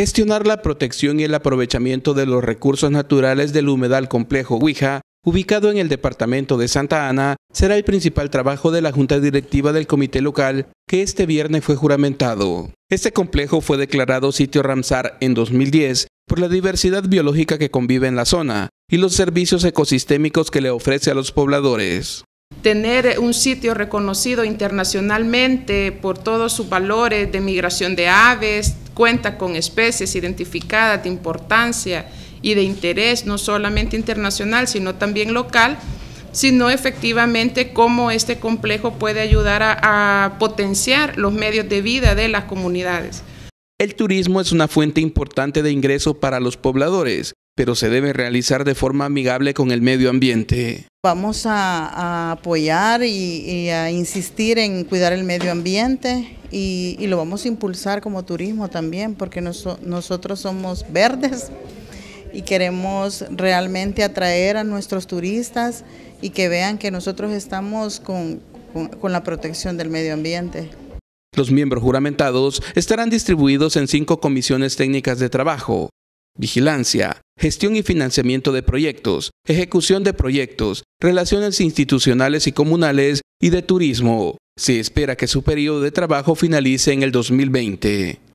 Gestionar la protección y el aprovechamiento de los recursos naturales del humedal complejo Huija, ubicado en el departamento de Santa Ana, será el principal trabajo de la Junta Directiva del Comité Local, que este viernes fue juramentado. Este complejo fue declarado sitio Ramsar en 2010 por la diversidad biológica que convive en la zona y los servicios ecosistémicos que le ofrece a los pobladores. Tener un sitio reconocido internacionalmente por todos sus valores de migración de aves, cuenta con especies identificadas de importancia y de interés no solamente internacional, sino también local, sino efectivamente cómo este complejo puede ayudar a, potenciar los medios de vida de las comunidades. El turismo es una fuente importante de ingreso para los pobladores, pero se debe realizar de forma amigable con el medio ambiente. Vamos a, apoyar y, a insistir en cuidar el medio ambiente y, lo vamos a impulsar como turismo también, porque nosotros somos verdes y queremos realmente atraer a nuestros turistas y que vean que nosotros estamos con la protección del medio ambiente. Los miembros juramentados estarán distribuidos en cinco comisiones técnicas de trabajo, vigilancia, gestión y financiamiento de proyectos, ejecución de proyectos, relaciones institucionales y comunales y de turismo. Se espera que su periodo de trabajo finalice en el 2020.